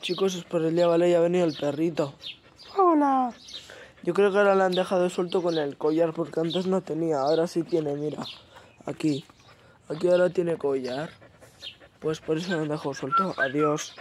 Chicos, es por el día, ¿vale? Ya ha venido el perrito. ¡Hola! Yo creo que ahora la han dejado suelto con el collar, porque antes no tenía. Ahora sí tiene, mira. Aquí. Aquí ahora tiene collar. Pues por eso la han dejado suelto. Adiós.